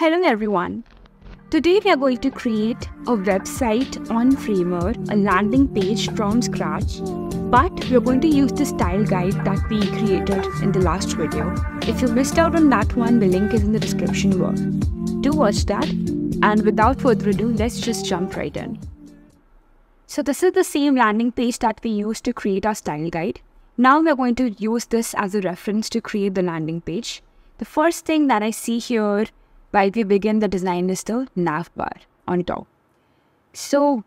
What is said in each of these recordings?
Hello everyone. Today we are going to create a website on Framer, a landing page from scratch, but we're going to use the style guide that we created in the last video. If you missed out on that one, the link is in the description box. Do watch that and without further ado, let's just jump right in. So this is the same landing page that we used to create our style guide. Now we're going to use this as a reference to create the landing page. The first thing that I see here while we begin, the design is the nav bar on top. So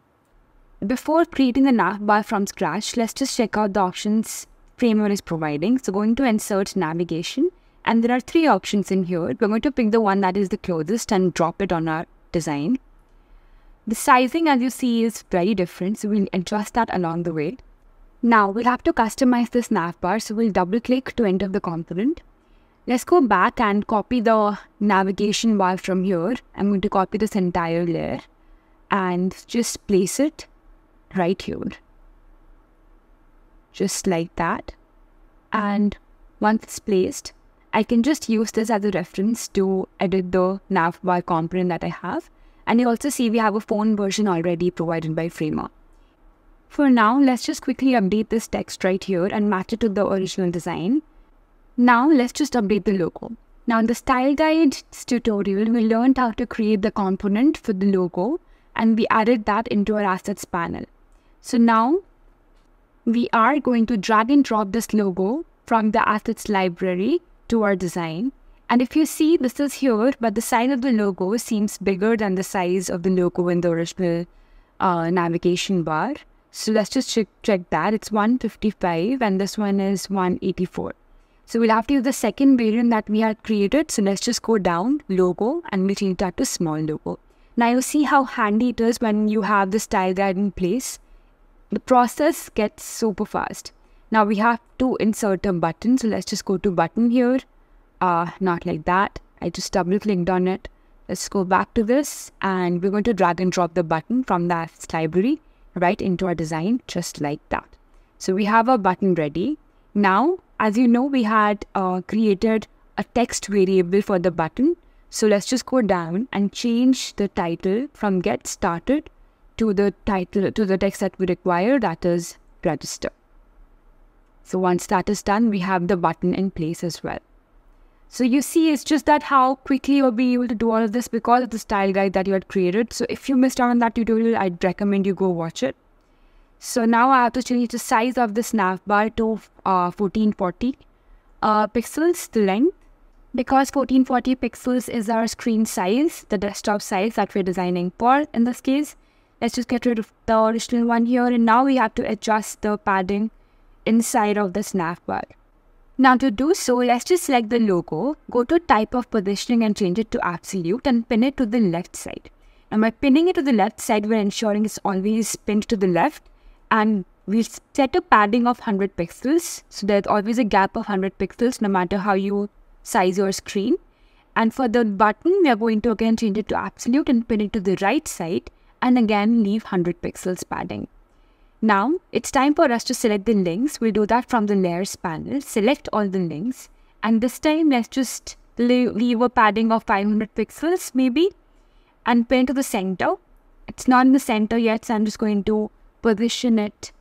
before creating the nav bar from scratch, let's just check out the options Framer is providing. So going to insert navigation and there are three options in here. We're going to pick the one that is the closest and drop it on our design. The sizing as you see is very different. So we'll adjust that along the way. Now we'll have to customize this nav bar. So we'll double click to enter the component. Let's go back and copy the navigation bar from here. I'm going to copy this entire layer and just place it right here. Just like that. And once it's placed, I can just use this as a reference to edit the nav bar component that I have. And you also see we have a phone version already provided by Framer. For now, let's just quickly update this text right here and match it to the original design. Now let's just update the logo. Now in the style guides tutorial, we learned how to create the component for the logo and we added that into our assets panel. So now we are going to drag and drop this logo from the assets library to our design. And if you see, this is here, but the size of the logo seems bigger than the size of the logo in the original uh, navigation bar. So let's just check, check that. It's 155 and this one is 184. So we'll have to use the second variant that we had created. So let's just go down, logo, and we'll change that to small logo. Now you see how handy it is when you have the style guide in place. The process gets super fast. Now we have to insert a button. So let's just go to button here. Uh, not like that. I just double clicked on it. Let's go back to this and we're going to drag and drop the button from that library right into our design just like that. So we have our button ready. Now, as you know, we had uh, created a text variable for the button. So let's just go down and change the title from get started to the title to the text that we require that is register. So once that is done, we have the button in place as well. So you see, it's just that how quickly you'll be able to do all of this because of the style guide that you had created. So if you missed out on that tutorial, I'd recommend you go watch it. So now I have to change the size of the snap bar to uh, 1440 uh, pixels, the length. Because 1440 pixels is our screen size, the desktop size that we're designing for in this case, let's just get rid of the original one here. And now we have to adjust the padding inside of the snap bar. Now to do so, let's just select the logo, go to type of positioning and change it to absolute and pin it to the left side. And by pinning it to the left side, we're ensuring it's always pinned to the left and we set a padding of 100 pixels. So there's always a gap of 100 pixels no matter how you size your screen. And for the button, we are going to again change it to absolute and pin it to the right side and again leave 100 pixels padding. Now it's time for us to select the links. We'll do that from the layers panel, select all the links. And this time let's just leave a padding of 500 pixels maybe and pin to the center. It's not in the center yet, so I'm just going to position it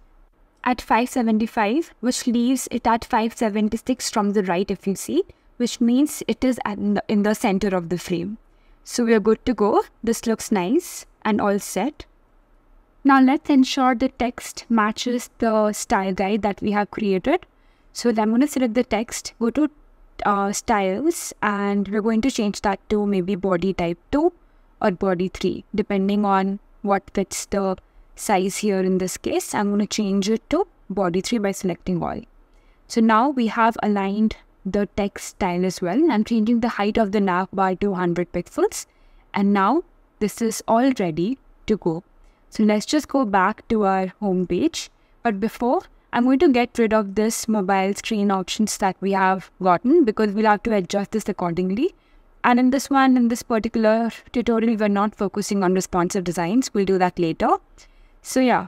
at 575, which leaves it at 576 from the right if you see, which means it is the, in the center of the frame. So we are good to go. This looks nice and all set. Now let's ensure the text matches the style guide that we have created. So I'm going to select the text, go to uh, styles and we're going to change that to maybe body type 2 or body 3 depending on what fits the size here in this case. I'm going to change it to body 3 by selecting all. So now we have aligned the text style as well. I'm changing the height of the nav by 200 pixels. And now this is all ready to go. So let's just go back to our home page. But before, I'm going to get rid of this mobile screen options that we have gotten because we'll have to adjust this accordingly. And in this one, in this particular tutorial, we're not focusing on responsive designs. We'll do that later. So yeah,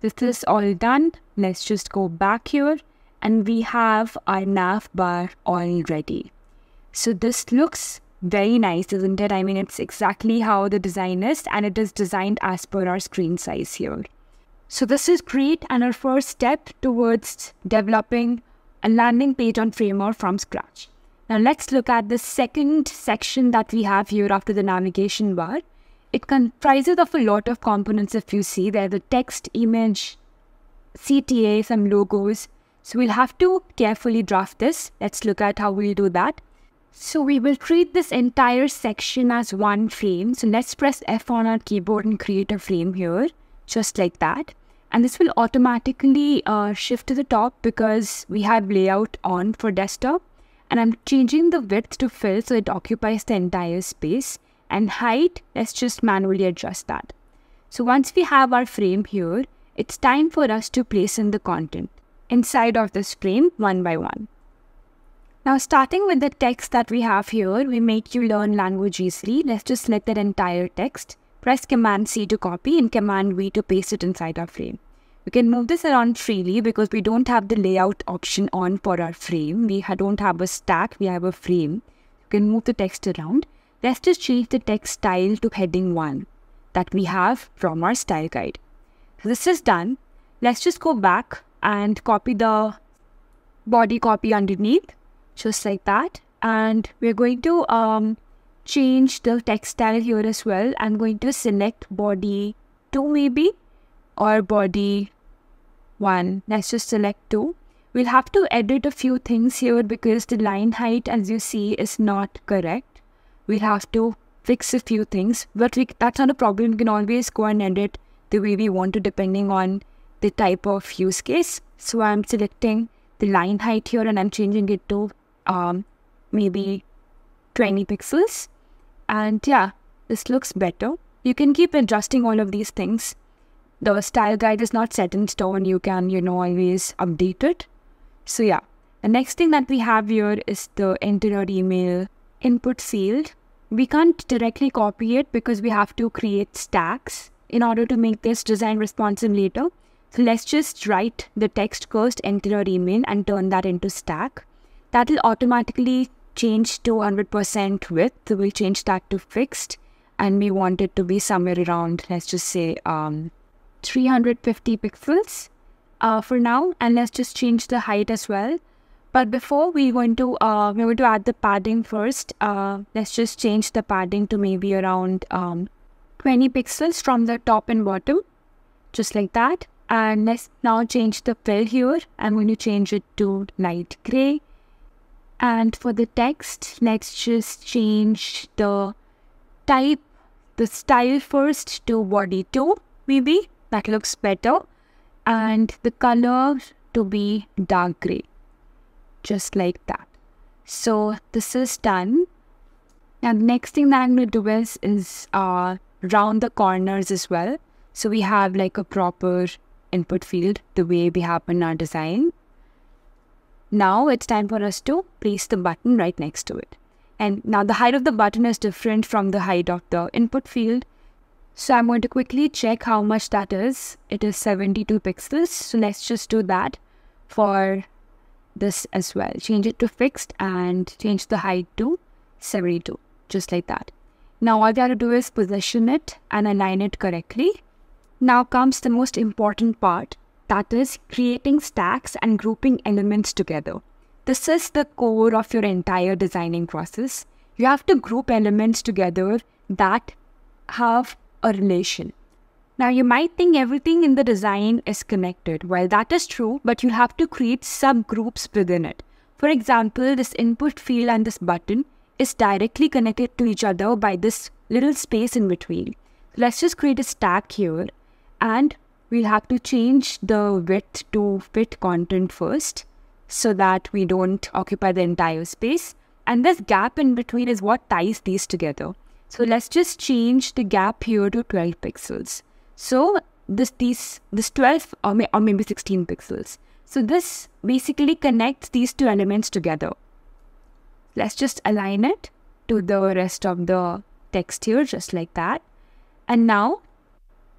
this is all done. Let's just go back here and we have our nav bar already. So this looks very nice, isn't it? I mean, it's exactly how the design is and it is designed as per our screen size here. So this is great and our first step towards developing a landing page on Framer from scratch. Now let's look at the second section that we have here after the navigation bar it comprises of a lot of components if you see there the text image cta some logos so we'll have to carefully draft this let's look at how we'll do that so we will treat this entire section as one frame so let's press f on our keyboard and create a frame here just like that and this will automatically uh, shift to the top because we have layout on for desktop and I'm changing the width to fill so it occupies the entire space and height, let's just manually adjust that. So once we have our frame here, it's time for us to place in the content inside of this frame one by one. Now starting with the text that we have here, we make you learn language easily. Let's just select that entire text. Press Command C to copy and Command V to paste it inside our frame. We can move this around freely because we don't have the layout option on for our frame. We don't have a stack, we have a frame. You can move the text around. Let's just change the text style to heading 1 that we have from our style guide. This is done. Let's just go back and copy the body copy underneath, just like that. And we're going to um, change the text style here as well. I'm going to select body 2 maybe or body 1. Let's just select 2. We'll have to edit a few things here because the line height as you see is not correct we have to fix a few things, but we, that's not a problem. We can always go and edit the way we want to depending on the type of use case. So I'm selecting the line height here and I'm changing it to um, maybe 20 pixels. And yeah, this looks better. You can keep adjusting all of these things. The style guide is not set in stone. You can, you know, always update it. So yeah, the next thing that we have here is the enter email input field. We can't directly copy it because we have to create stacks in order to make this design responsive later. So let's just write the text first, enter our email and turn that into stack. That will automatically change to 100% width. So we'll change that to fixed and we want it to be somewhere around, let's just say um, 350 pixels uh, for now. And let's just change the height as well but before we're going to uh, we're going to add the padding first. Uh, let's just change the padding to maybe around um, 20 pixels from the top and bottom, just like that. And let's now change the fill here. I'm going to change it to light gray. And for the text, let's just change the type, the style first to body 2 maybe. That looks better. And the color to be dark gray just like that. So this is done. Now the next thing that I'm going to do is, is uh, round the corners as well. So we have like a proper input field the way we have in our design. Now it's time for us to place the button right next to it. And now the height of the button is different from the height of the input field. So I'm going to quickly check how much that is. It is 72 pixels. So let's just do that for this as well. Change it to fixed and change the height to 72, just like that. Now all you have to do is position it and align it correctly. Now comes the most important part, that is creating stacks and grouping elements together. This is the core of your entire designing process. You have to group elements together that have a relation. Now, you might think everything in the design is connected. Well, that is true, but you have to create subgroups within it. For example, this input field and this button is directly connected to each other by this little space in between. Let's just create a stack here and we'll have to change the width to fit content first so that we don't occupy the entire space. And this gap in between is what ties these together. So let's just change the gap here to 12 pixels. So this these this 12 or, may, or maybe 16 pixels. So this basically connects these two elements together. Let's just align it to the rest of the text here just like that. And now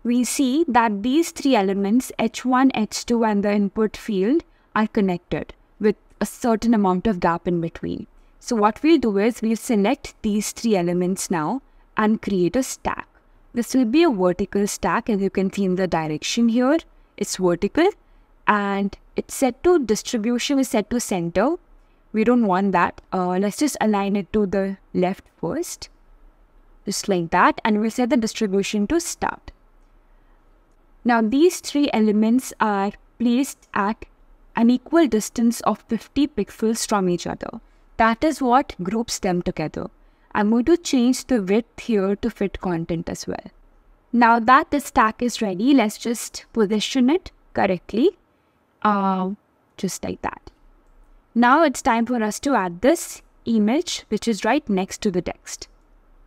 we see that these three elements h1, h2 and the input field are connected with a certain amount of gap in between. So what we'll do is we'll select these three elements now and create a stack this will be a vertical stack and you can see in the direction here it's vertical and it's set to distribution is set to center we don't want that uh, let's just align it to the left first just like that and we'll set the distribution to start now these three elements are placed at an equal distance of 50 pixels from each other that is what groups them together I'm going to change the width here to fit content as well. Now that the stack is ready, let's just position it correctly, uh, just like that. Now it's time for us to add this image, which is right next to the text.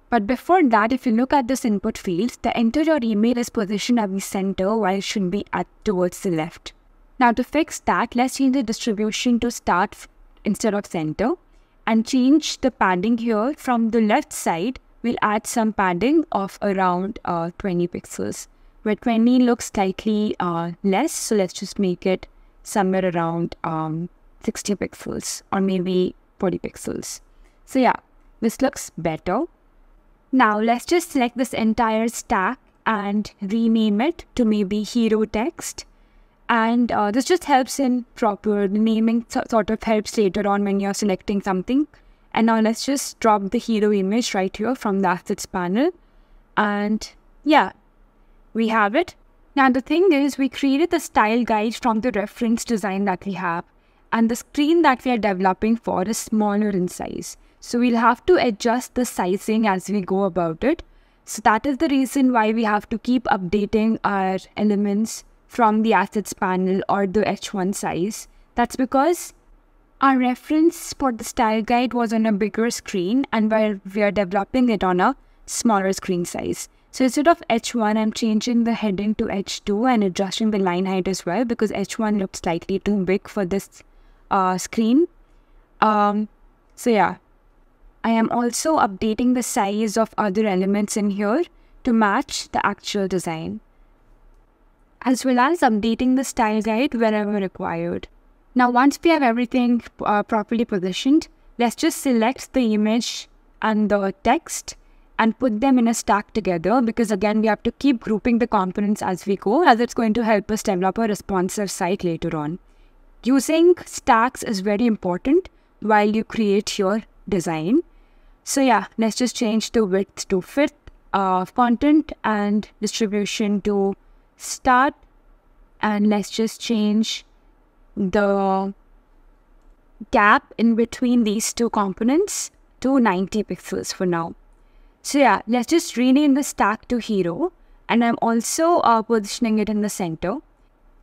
But before that, if you look at this input field, the enter your email is positioned at the center while it should be at towards the left. Now to fix that, let's change the distribution to start instead of center and change the padding here from the left side we'll add some padding of around uh, 20 pixels where 20 looks slightly uh, less so let's just make it somewhere around um, 60 pixels or maybe 40 pixels so yeah this looks better now let's just select this entire stack and rename it to maybe hero text and uh, this just helps in proper naming, sort of helps later on when you're selecting something. And now let's just drop the hero image right here from the assets panel. And yeah, we have it. Now the thing is we created the style guide from the reference design that we have and the screen that we are developing for is smaller in size. So we'll have to adjust the sizing as we go about it. So that is the reason why we have to keep updating our elements from the assets panel or the H1 size. That's because our reference for the style guide was on a bigger screen and while we are developing it on a smaller screen size. So instead of H1, I'm changing the heading to H2 and adjusting the line height as well because H1 looks slightly too big for this uh, screen. Um, so yeah, I am also updating the size of other elements in here to match the actual design as well as updating the style guide wherever required. Now once we have everything uh, properly positioned, let's just select the image and the text and put them in a stack together because again we have to keep grouping the components as we go as it's going to help us develop a responsive site later on. Using stacks is very important while you create your design. So yeah, let's just change the width to fit uh, content and distribution to start and let's just change the gap in between these two components to 90 pixels for now. So yeah, let's just rename the stack to hero and I'm also uh, positioning it in the center.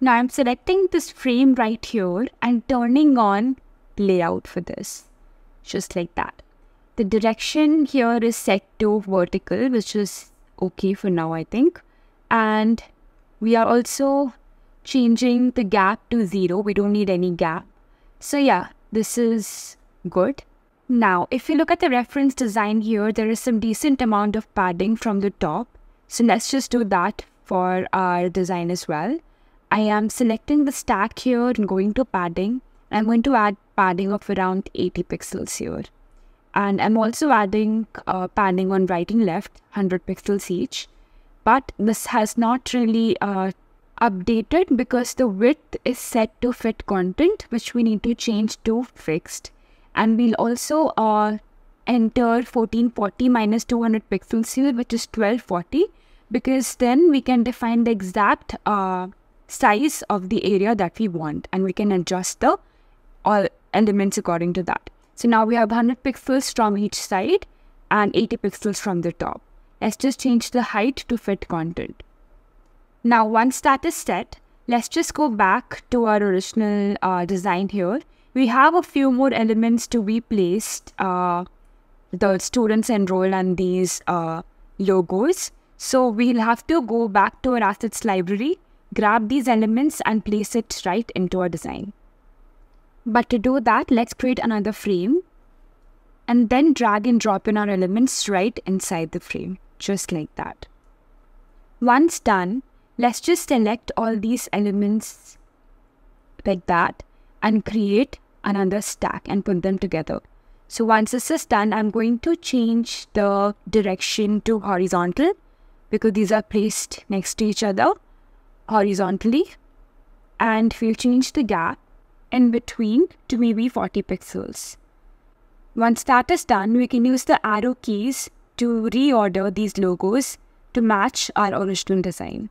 Now I'm selecting this frame right here and turning on layout for this, just like that. The direction here is set to vertical, which is okay for now, I think. And we are also changing the gap to zero. We don't need any gap. So yeah, this is good. Now, if you look at the reference design here, there is some decent amount of padding from the top. So let's just do that for our design as well. I am selecting the stack here and going to padding. I'm going to add padding of around 80 pixels here. And I'm also adding uh, padding on right and left, 100 pixels each but this has not really uh, updated because the width is set to fit content which we need to change to fixed and we'll also uh, enter 1440 minus 200 pixels here which is 1240 because then we can define the exact uh, size of the area that we want and we can adjust the all elements according to that. So now we have 100 pixels from each side and 80 pixels from the top. Let's just change the height to fit content. Now, once that is set, let's just go back to our original uh, design here. We have a few more elements to be placed, uh, the students enroll and these uh, logos. So we'll have to go back to our assets library, grab these elements and place it right into our design. But to do that, let's create another frame and then drag and drop in our elements right inside the frame just like that. Once done, let's just select all these elements like that and create another stack and put them together. So once this is done, I'm going to change the direction to horizontal because these are placed next to each other horizontally. And we'll change the gap in between to maybe 40 pixels. Once that is done, we can use the arrow keys to reorder these logos to match our original design.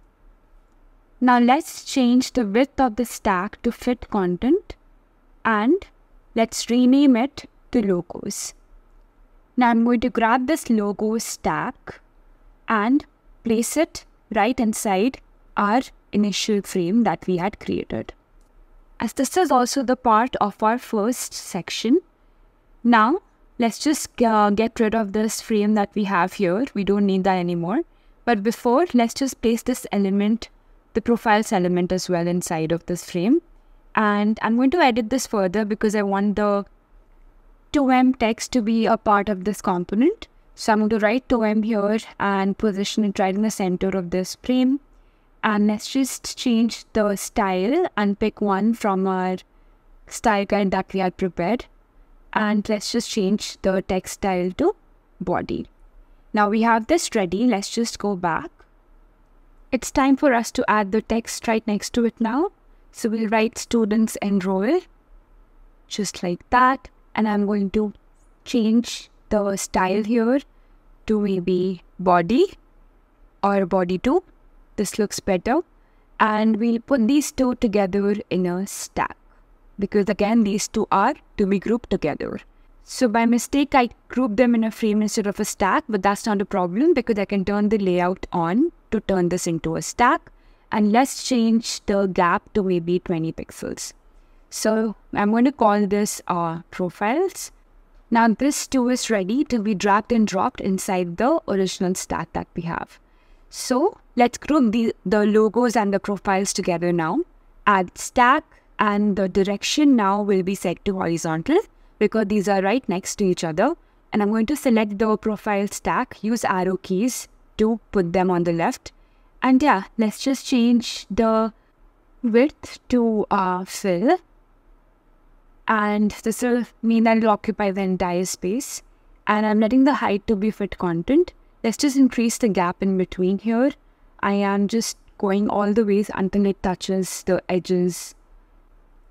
Now let's change the width of the stack to fit content and let's rename it to logos. Now I'm going to grab this logo stack and place it right inside our initial frame that we had created. As this is also the part of our first section, now let's just uh, get rid of this frame that we have here. We don't need that anymore. But before, let's just place this element, the profiles element as well inside of this frame. And I'm going to edit this further because I want the 2M text to be a part of this component. So I'm going to write 2M here and position it right in the center of this frame. And let's just change the style and pick one from our style guide that we had prepared and let's just change the text style to body. Now we have this ready. Let's just go back. It's time for us to add the text right next to it now. So we'll write students enroll just like that. And I'm going to change the style here to maybe body or body 2. This looks better. And we'll put these two together in a stack because again these two are to be grouped together. So by mistake I grouped them in a frame instead of a stack but that's not a problem because I can turn the layout on to turn this into a stack and let's change the gap to maybe 20 pixels. So I'm going to call this uh, profiles. Now this too is ready to be dragged and dropped inside the original stack that we have. So let's group the, the logos and the profiles together now. Add stack and the direction now will be set to horizontal because these are right next to each other. And I'm going to select the profile stack, use arrow keys to put them on the left. And yeah, let's just change the width to uh, fill. And this will mean that it'll occupy the entire space. And I'm letting the height to be fit content. Let's just increase the gap in between here. I am just going all the ways until it touches the edges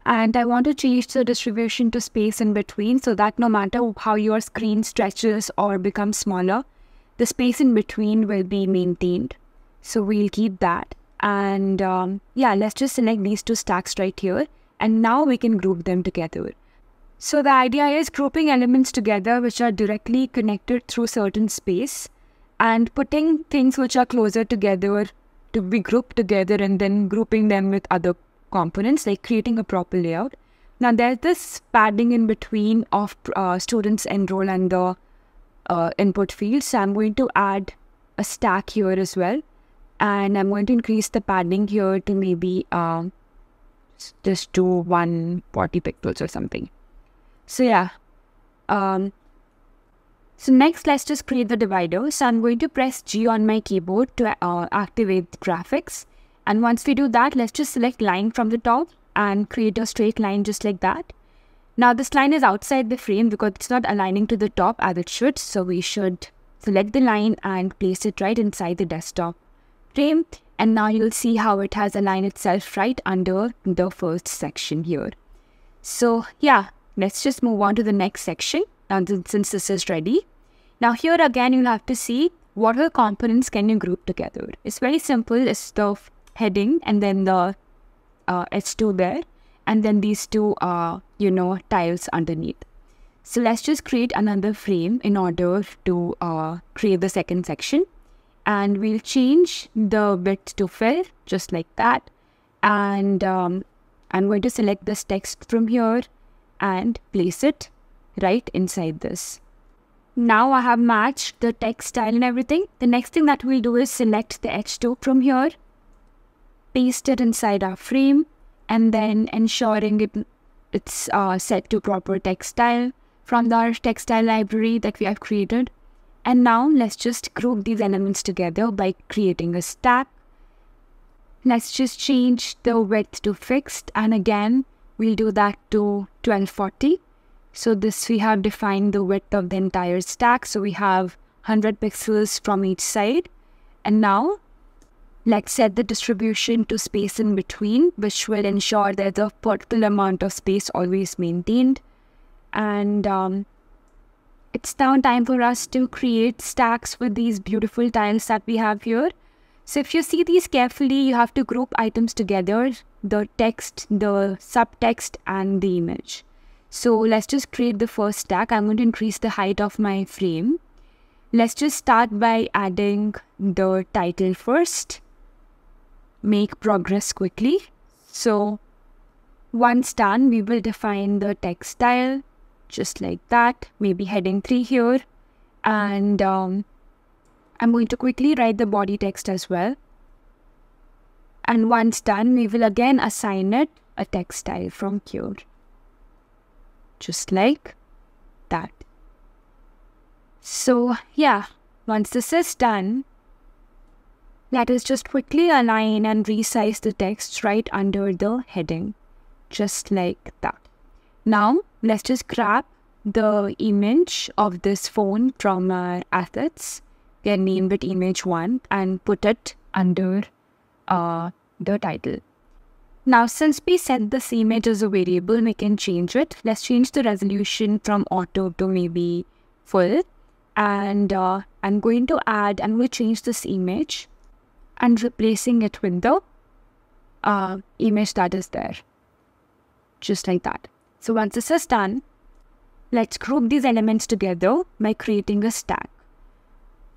and I want to change the distribution to space in between so that no matter how your screen stretches or becomes smaller, the space in between will be maintained. So we'll keep that. And um, yeah, let's just select these two stacks right here. And now we can group them together. So the idea is grouping elements together which are directly connected through certain space and putting things which are closer together to be grouped together and then grouping them with other components, like creating a proper layout. Now, there's this padding in between of uh, students enroll and the uh, input fields. So I'm going to add a stack here as well. And I'm going to increase the padding here to maybe um, just do 140 pixels or something. So yeah. Um, so next, let's just create the divider. So I'm going to press G on my keyboard to uh, activate the graphics. And once we do that, let's just select line from the top and create a straight line just like that. Now this line is outside the frame because it's not aligning to the top as it should. So we should select the line and place it right inside the desktop frame. And now you'll see how it has aligned itself right under the first section here. So yeah, let's just move on to the next section now, since this is ready. Now here again, you'll have to see what all components can you group together. It's very simple. It's the heading and then the uh, H2 there and then these two are uh, you know tiles underneath. So let's just create another frame in order to uh, create the second section and we'll change the width to fill just like that and um, I'm going to select this text from here and place it right inside this. Now I have matched the text style and everything. The next thing that we'll do is select the H2 from here paste it inside our frame and then ensuring it, it's uh, set to proper textile from our textile library that we have created. And now let's just group these elements together by creating a stack. Let's just change the width to fixed and again we'll do that to 1240. So this we have defined the width of the entire stack. So we have 100 pixels from each side. And now like set the distribution to space in between, which will ensure there's a particular amount of space always maintained. And um, it's now time for us to create stacks with these beautiful tiles that we have here. So if you see these carefully, you have to group items together, the text, the subtext, and the image. So let's just create the first stack. I'm going to increase the height of my frame let's just start by adding the title first make progress quickly. So once done, we will define the textile just like that, maybe heading 3 here. And um, I'm going to quickly write the body text as well. And once done, we will again assign it a textile from cure. Just like that. So yeah, once this is done, let us just quickly align and resize the text right under the heading, just like that. Now, let's just grab the image of this phone from our uh, assets. Then name it image 1 and put it under uh, the title. Now, since we set this image as a variable, we can change it. Let's change the resolution from auto to maybe full. And uh, I'm going to add, I'm going to change this image and replacing it with the uh, image that is there. Just like that. So once this is done, let's group these elements together by creating a stack.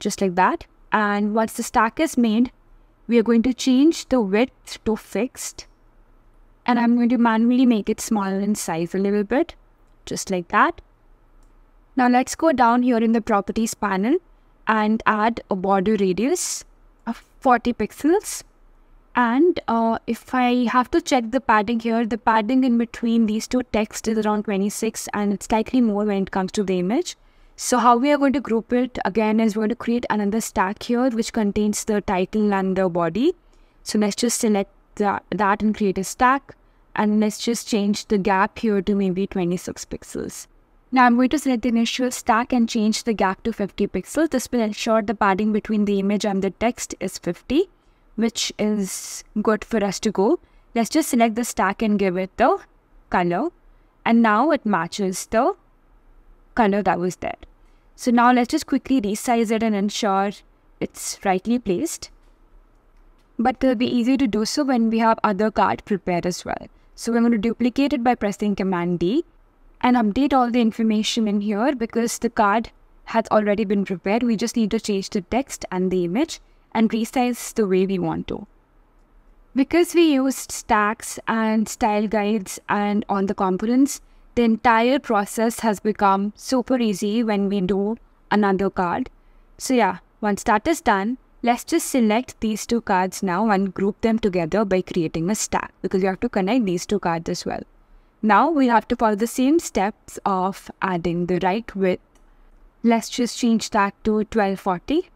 Just like that. And once the stack is made, we are going to change the width to fixed. And I'm going to manually make it smaller in size a little bit. Just like that. Now let's go down here in the properties panel and add a border radius 40 pixels and uh, if I have to check the padding here, the padding in between these two texts is around 26 and it's slightly more when it comes to the image. So how we are going to group it again is we're going to create another stack here which contains the title and the body. So let's just select that, that and create a stack and let's just change the gap here to maybe 26 pixels. Now I'm going to select the initial stack and change the gap to 50 pixels. This will ensure the padding between the image and the text is 50, which is good for us to go. Let's just select the stack and give it the color. And now it matches the color that was there. So now let's just quickly resize it and ensure it's rightly placed. But it'll be easy to do so when we have other card prepared as well. So we're going to duplicate it by pressing Command D and update all the information in here because the card has already been prepared. We just need to change the text and the image and resize the way we want to. Because we used stacks and style guides and on the components, the entire process has become super easy when we do another card. So yeah, once that is done, let's just select these two cards now and group them together by creating a stack because you have to connect these two cards as well. Now we have to follow the same steps of adding the right width. Let's just change that to 1240.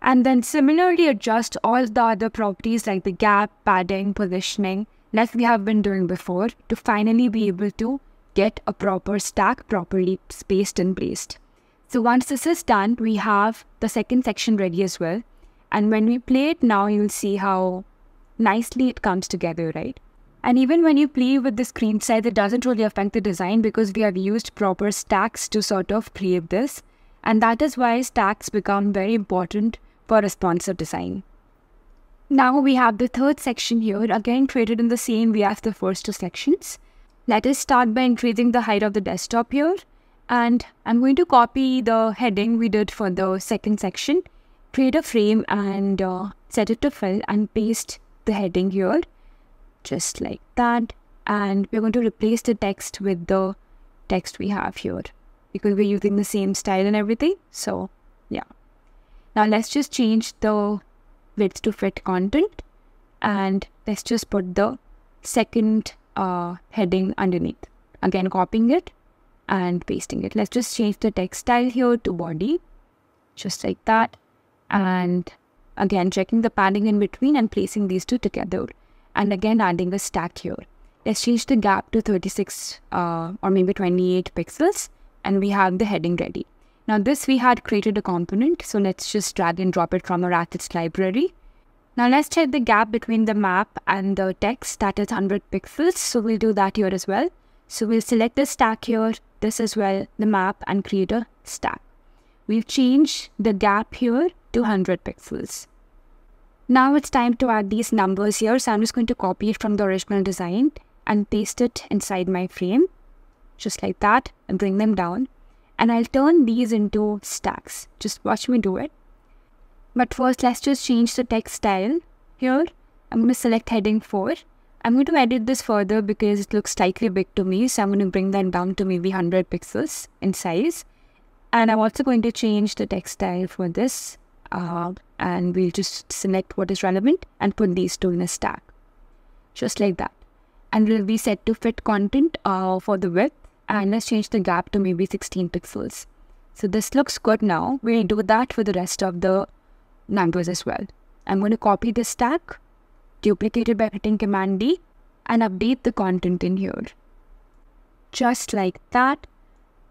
And then similarly adjust all the other properties like the gap, padding, positioning, like we have been doing before to finally be able to get a proper stack properly spaced and placed. So once this is done, we have the second section ready as well. And when we play it now, you'll see how nicely it comes together, right? And even when you play with the screen size, it doesn't really affect the design because we have used proper stacks to sort of create this. And that is why stacks become very important for responsive design. Now we have the third section here, again created in the same way as the first two sections. Let us start by increasing the height of the desktop here. And I'm going to copy the heading we did for the second section, create a frame and uh, set it to fill and paste the heading here just like that. And we're going to replace the text with the text we have here because we're using the same style and everything. So yeah. Now let's just change the width to fit content and let's just put the second uh, heading underneath. Again, copying it and pasting it. Let's just change the text style here to body, just like that. And again, checking the padding in between and placing these two together and again adding the stack here. Let's change the gap to 36 uh, or maybe 28 pixels and we have the heading ready. Now this we had created a component, so let's just drag and drop it from our assets library. Now let's check the gap between the map and the text that is 100 pixels, so we'll do that here as well. So we'll select the stack here, this as well, the map and create a stack. We'll change the gap here to 100 pixels. Now it's time to add these numbers here. So I'm just going to copy it from the original design and paste it inside my frame. Just like that and bring them down. And I'll turn these into stacks. Just watch me do it. But first, let's just change the text style. Here, I'm going to select heading 4. I'm going to edit this further because it looks slightly big to me. So I'm going to bring that down to maybe 100 pixels in size. And I'm also going to change the text style for this uh, and we'll just select what is relevant and put these two in a stack. Just like that. And we will be set to fit content uh, for the width and let's change the gap to maybe 16 pixels. So this looks good now. We'll do that for the rest of the numbers as well. I'm going to copy the stack, duplicate it by hitting Command D and update the content in here. Just like that.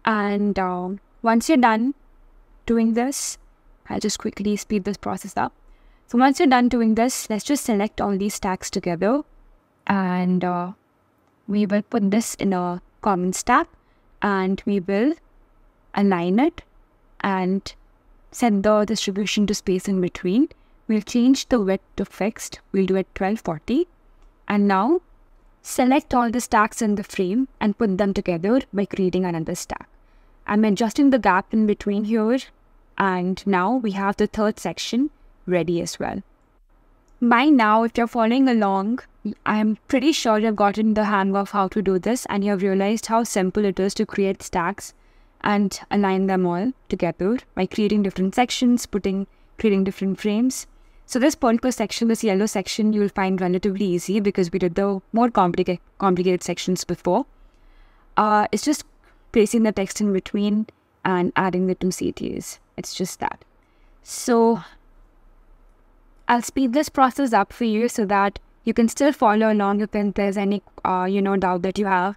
And uh, once you're done doing this, I'll just quickly speed this process up. So once you're done doing this, let's just select all these tags together and uh, we will put this in a comments tab and we will align it and set the distribution to space in between. We'll change the width to fixed. We'll do it 1240. And now select all the stacks in the frame and put them together by creating another stack. I'm adjusting the gap in between here and now we have the third section ready as well. By now, if you're following along, I'm pretty sure you've gotten the hang of how to do this and you've realized how simple it is to create stacks and align them all together by creating different sections, putting creating different frames. So this polka section, this yellow section, you'll find relatively easy because we did the more complicated complicated sections before. Uh, it's just placing the text in between and adding the two CTs. It's just that. So I'll speed this process up for you so that you can still follow along if there's any, uh, you know, doubt that you have,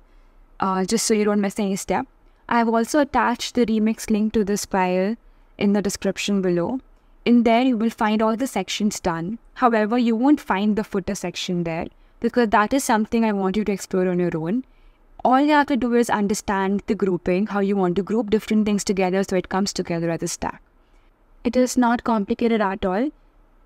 uh, just so you don't miss any step. I've also attached the remix link to this file in the description below. In there, you will find all the sections done. However, you won't find the footer section there because that is something I want you to explore on your own all you have to do is understand the grouping, how you want to group different things together so it comes together as a stack. It is not complicated at all.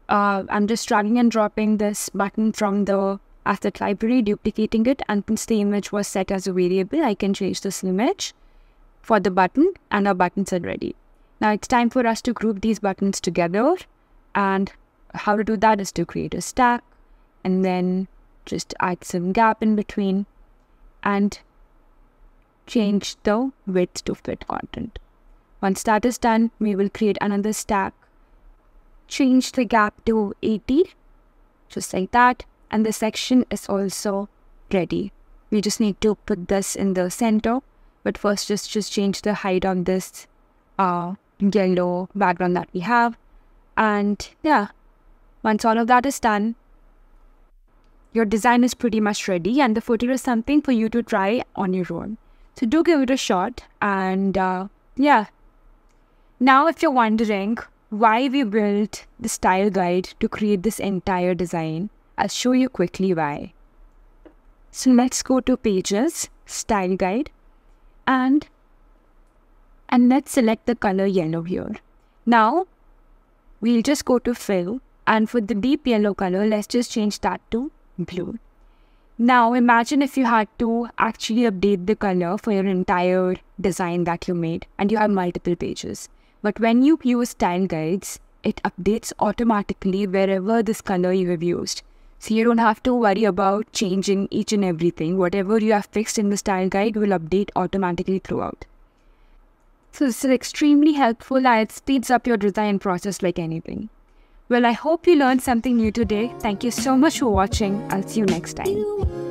Uh, I'm just dragging and dropping this button from the asset library, duplicating it, and since the image was set as a variable, I can change this image for the button, and our buttons are ready. Now it's time for us to group these buttons together, and how to do that is to create a stack, and then just add some gap in between, and change the width to fit content. Once that is done, we will create another stack, change the gap to 80, just like that. And the section is also ready. We just need to put this in the center, but first just, just change the height on this uh, yellow background that we have. And yeah, once all of that is done, your design is pretty much ready and the footer is something for you to try on your own. So do give it a shot. And uh, yeah. Now, if you're wondering why we built the style guide to create this entire design, I'll show you quickly why. So let's go to pages, style guide, and and let's select the color yellow here. Now, we'll just go to fill and for the deep yellow color, let's just change that to blue. Now imagine if you had to actually update the color for your entire design that you made and you have multiple pages. But when you use style guides, it updates automatically wherever this color you have used. So you don't have to worry about changing each and everything. Whatever you have fixed in the style guide will update automatically throughout. So this is extremely helpful and it speeds up your design process like anything. Well, I hope you learned something new today. Thank you so much for watching. I'll see you next time.